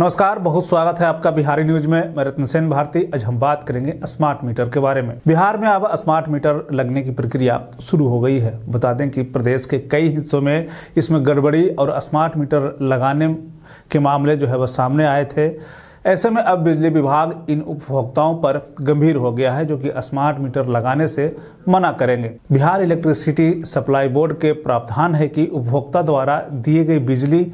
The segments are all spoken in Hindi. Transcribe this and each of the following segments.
नमस्कार बहुत स्वागत है आपका बिहारी न्यूज में मैं रत्न सेन भारती आज हम बात करेंगे स्मार्ट मीटर के बारे में बिहार में अब स्मार्ट मीटर लगने की प्रक्रिया शुरू हो गई है बता दें कि प्रदेश के कई हिस्सों में इसमें गड़बड़ी और स्मार्ट मीटर लगाने के मामले जो है वह सामने आए थे ऐसे में अब बिजली विभाग इन उपभोक्ताओं पर गंभीर हो गया है जो कि स्मार्ट मीटर लगाने से मना करेंगे बिहार इलेक्ट्रिसिटी सप्लाई बोर्ड के प्रावधान है कि उपभोक्ता द्वारा दिए गए बिजली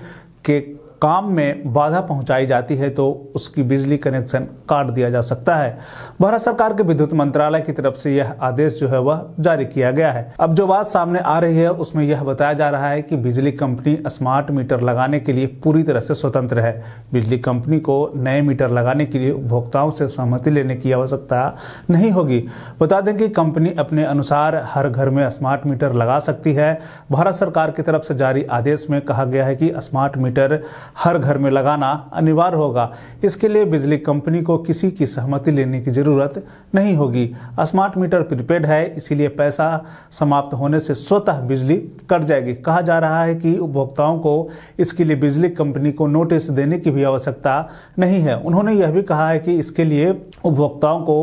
के काम में बाधा पहुंचाई जाती है तो उसकी बिजली कनेक्शन काट दिया जा सकता है भारत सरकार के विद्युत मंत्रालय की तरफ से यह आदेश जो है वह जारी किया गया है अब जो बात सामने आ रही है उसमें यह बताया जा रहा है कि बिजली कंपनी स्मार्ट मीटर लगाने के लिए पूरी तरह से स्वतंत्र है बिजली कंपनी को नए मीटर लगाने के लिए उपभोक्ताओं से सहमति लेने की आवश्यकता नहीं होगी बता दें कि कंपनी अपने अनुसार हर घर में स्मार्ट मीटर लगा सकती है भारत सरकार की तरफ से जारी आदेश में कहा गया है कि स्मार्ट मीटर हर घर में लगाना अनिवार्य होगा इसके लिए बिजली कंपनी को किसी की सहमति लेने की ज़रूरत नहीं होगी स्मार्ट मीटर प्रीपेड है इसीलिए पैसा समाप्त होने से स्वतः बिजली कट जाएगी कहा जा रहा है कि उपभोक्ताओं को इसके लिए बिजली कंपनी को नोटिस देने की भी आवश्यकता नहीं है उन्होंने यह भी कहा है कि इसके लिए उपभोक्ताओं को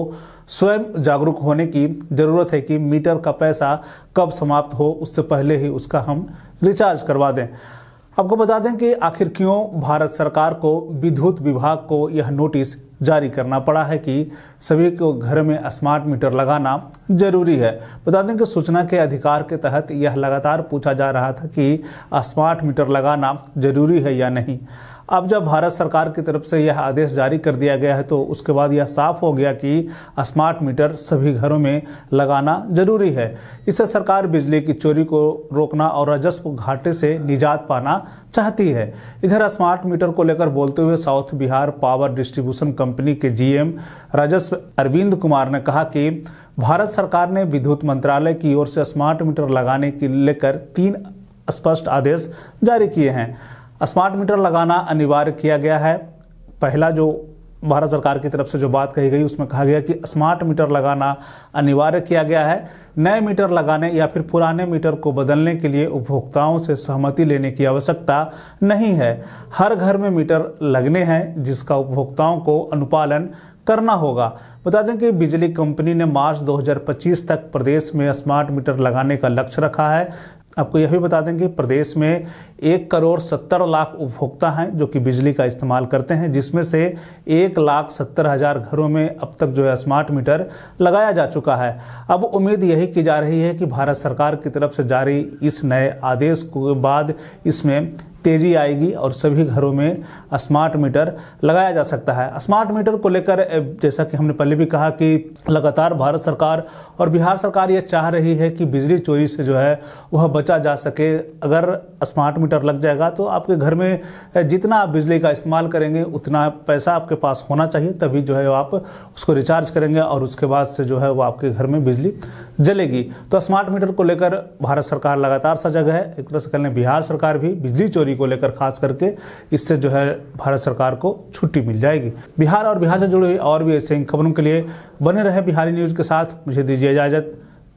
स्वयं जागरूक होने की ज़रूरत है कि मीटर का पैसा कब समाप्त हो उससे पहले ही उसका हम रिचार्ज करवा दें आपको बता दें कि आखिर क्यों भारत सरकार को विद्युत विभाग को यह नोटिस जारी करना पड़ा है कि सभी को घर में स्मार्ट मीटर लगाना जरूरी है बता दें कि सूचना के अधिकार के तहत यह लगातार पूछा जा रहा था कि स्मार्ट मीटर लगाना जरूरी है या नहीं अब जब भारत सरकार की तरफ से यह आदेश जारी कर दिया गया है तो उसके बाद यह साफ हो गया कि स्मार्ट मीटर सभी घरों में लगाना जरूरी है इससे सरकार बिजली की चोरी को रोकना और राजस्व घाटे से निजात पाना चाहती है इधर स्मार्ट मीटर को लेकर बोलते हुए south Bihar power distribution company के जीएम राजस्व अरविंद कुमार ने कहा कि भारत सरकार ने विद्युत मंत्रालय की ओर से स्मार्ट मीटर लगाने के लेकर तीन स्पष्ट आदेश जारी किए हैं स्मार्ट मीटर लगाना अनिवार्य किया गया है पहला जो भारत सरकार की तरफ से जो बात कही गई उसमें कहा गया कि स्मार्ट मीटर लगाना अनिवार्य किया गया है नए मीटर लगाने या फिर पुराने मीटर को बदलने के लिए उपभोक्ताओं से सहमति लेने की आवश्यकता नहीं है हर घर में मीटर लगने हैं जिसका उपभोक्ताओं को अनुपालन करना होगा बता दें कि बिजली कंपनी ने मार्च 2025 तक प्रदेश में स्मार्ट मीटर लगाने का लक्ष्य रखा है आपको यह भी बता दें कि प्रदेश में एक करोड़ सत्तर लाख उपभोक्ता हैं जो कि बिजली का इस्तेमाल करते हैं जिसमें से एक लाख सत्तर हज़ार घरों में अब तक जो है स्मार्ट मीटर लगाया जा चुका है अब उम्मीद यही की जा रही है कि भारत सरकार की तरफ से जारी इस नए आदेश के बाद इसमें तेज़ी आएगी और सभी घरों में स्मार्ट मीटर लगाया जा सकता है स्मार्ट मीटर को लेकर जैसा कि हमने पहले भी कहा कि लगातार भारत सरकार और बिहार सरकार ये चाह रही है कि बिजली चोरी से जो है वह बचा जा सके अगर स्मार्ट मीटर लग जाएगा तो आपके घर में जितना आप बिजली का इस्तेमाल करेंगे उतना पैसा आपके पास होना चाहिए तभी जो है आप उसको रिचार्ज करेंगे और उसके बाद से जो है वो आपके घर में बिजली जलेगी तो स्मार्ट मीटर को लेकर भारत सरकार लगातार सजग है एक तरह से कहने बिहार सरकार भी बिजली चोरी चोरी को लेकर खास करके इससे जो है भारत सरकार को छुट्टी मिल जाएगी बिहार और बिहार से जुड़ी और भी ऐसे खबरों के लिए बने रहे बिहारी न्यूज़ के साथ मुझे दीजिए इजाज़त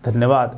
धन्यवाद